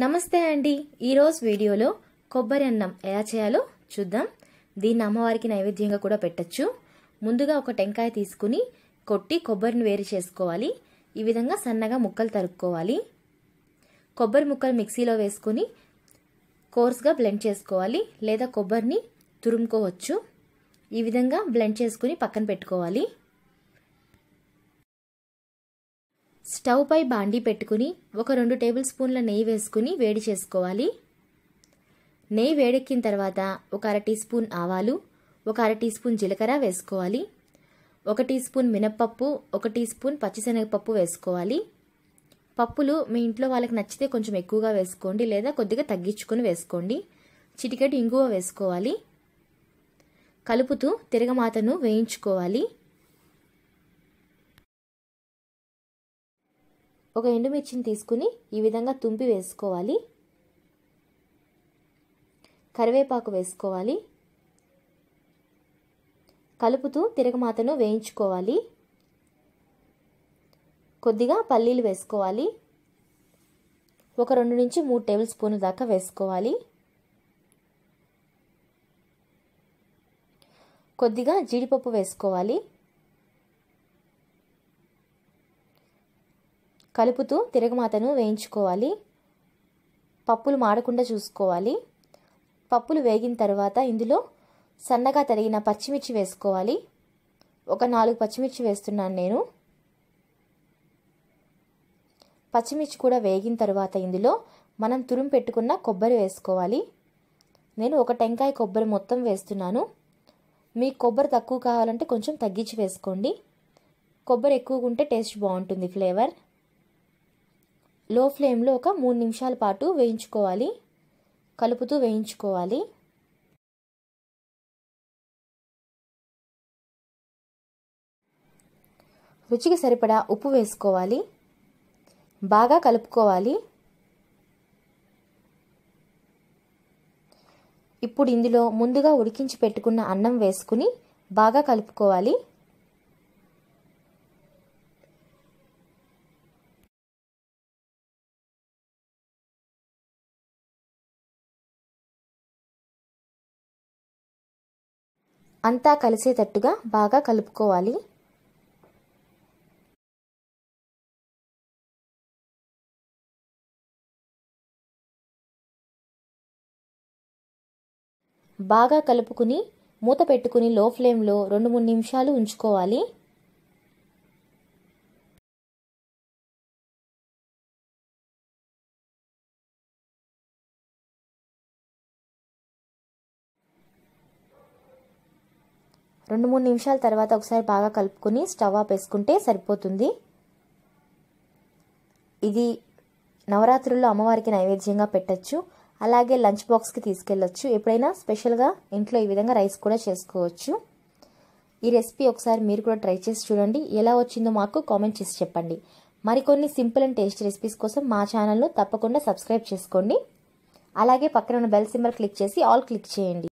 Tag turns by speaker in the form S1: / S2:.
S1: నమస్తే అండి ఈరోజు వీడియోలో కొబ్బరి అన్నం ఎలా చేయాలో చూద్దాం దీన్ని అమ్మవారికి నైవేద్యంగా కూడా పెట్టచ్చు ముందుగా ఒక టెంకాయ తీసుకుని కొట్టి కొబ్బరిని వేరు చేసుకోవాలి ఈ విధంగా సన్నగా ముక్కలు తరుక్కోవాలి కొబ్బరి ముక్కలు మిక్సీలో వేసుకుని కోర్స్గా బ్లెండ్ చేసుకోవాలి లేదా కొబ్బరిని తురుముకోవచ్చు ఈ విధంగా బ్లెండ్ చేసుకుని పక్కన పెట్టుకోవాలి స్టవ్ పై బాండి పెట్టుకుని ఒక రెండు టేబుల్ స్పూన్ల నెయ్యి వేసుకుని వేడి చేసుకోవాలి నెయ్యి వేడెక్కిన తర్వాత ఒక అర టీ స్పూన్ ఆవాలు ఒక అర టీ స్పూన్ జీలకర్ర వేసుకోవాలి ఒక టీ స్పూన్ మినప్పప్పు ఒక టీ స్పూన్ పచ్చిశనగపప్పు వేసుకోవాలి పప్పులు మీ ఇంట్లో వాళ్ళకి నచ్చితే కొంచెం ఎక్కువగా వేసుకోండి లేదా కొద్దిగా తగ్గించుకొని వేసుకోండి చిటికెడు ఇంగువ వేసుకోవాలి కలుపుతూ తిరగమాతను వేయించుకోవాలి ఒక ఎండుమిర్చిని తీసుకుని ఈ విధంగా తుంపి వేసుకోవాలి కరివేపాకు వేసుకోవాలి కలుపుతూ తిరగమాతను వేయించుకోవాలి కొద్దిగా పల్లీలు వేసుకోవాలి ఒక రెండు నుంచి మూడు టేబుల్ స్పూన్ల దాకా వేసుకోవాలి కొద్దిగా జీడిపప్పు వేసుకోవాలి కలుపుతూ తిరగమాతను వేయించుకోవాలి పప్పులు మాడకుండా చూసుకోవాలి పప్పులు వేగిన తర్వాత ఇందులో సన్నగా తరిగిన పచ్చిమిర్చి వేసుకోవాలి ఒక నాలుగు పచ్చిమిర్చి వేస్తున్నాను నేను పచ్చిమిర్చి కూడా వేగిన తర్వాత ఇందులో మనం తురుము పెట్టుకున్న కొబ్బరి వేసుకోవాలి నేను ఒక టెంకాయ కొబ్బరి మొత్తం వేస్తున్నాను మీకు కొబ్బరి తక్కువ కావాలంటే కొంచెం తగ్గించి వేసుకోండి కొబ్బరి ఎక్కువగా ఉంటే టేస్ట్ బాగుంటుంది ఫ్లేవర్ లో ఫ్లేమ్లో ఒక మూడు నిమిషాల పాటు వేయించుకోవాలి కలుపుతూ వేయించుకోవాలి రుచికి సరిపడా ఉప్పు వేసుకోవాలి బాగా కలుపుకోవాలి ఇప్పుడు ఇందులో ముందుగా ఉడికించి పెట్టుకున్న అన్నం వేసుకుని బాగా కలుపుకోవాలి
S2: అంతా కలిసేటట్టుగా బాగా కలుపుకోవాలి బాగా కలుపుకుని మూత పెట్టుకుని లో ఫ్లేమ్లో రెండు మూడు నిమిషాలు ఉంచుకోవాలి
S1: రెండు మూడు నిమిషాల తర్వాత ఒకసారి బాగా కలుపుకొని స్టవ్ వేసుకుంటే సరిపోతుంది ఇది నవరాత్రుల్లో అమ్మవారికి నైవేద్యంగా పెట్టచ్చు అలాగే లంచ్ బాక్స్కి తీసుకెళ్ళచ్చు ఎప్పుడైనా స్పెషల్గా ఇంట్లో ఈ విధంగా రైస్ కూడా చేసుకోవచ్చు ఈ రెసిపీ ఒకసారి మీరు కూడా ట్రై చేసి చూడండి ఎలా వచ్చిందో మాకు కామెంట్ చేసి చెప్పండి మరికొన్ని సింపుల్ అండ్ టేస్టీ రెసిపీస్ కోసం మా ఛానల్ను తప్పకుండా సబ్స్క్రైబ్ చేసుకోండి అలాగే పక్కన ఉన్న బెల్ సింబల్ క్లిక్ చేసి ఆల్ క్లిక్ చేయండి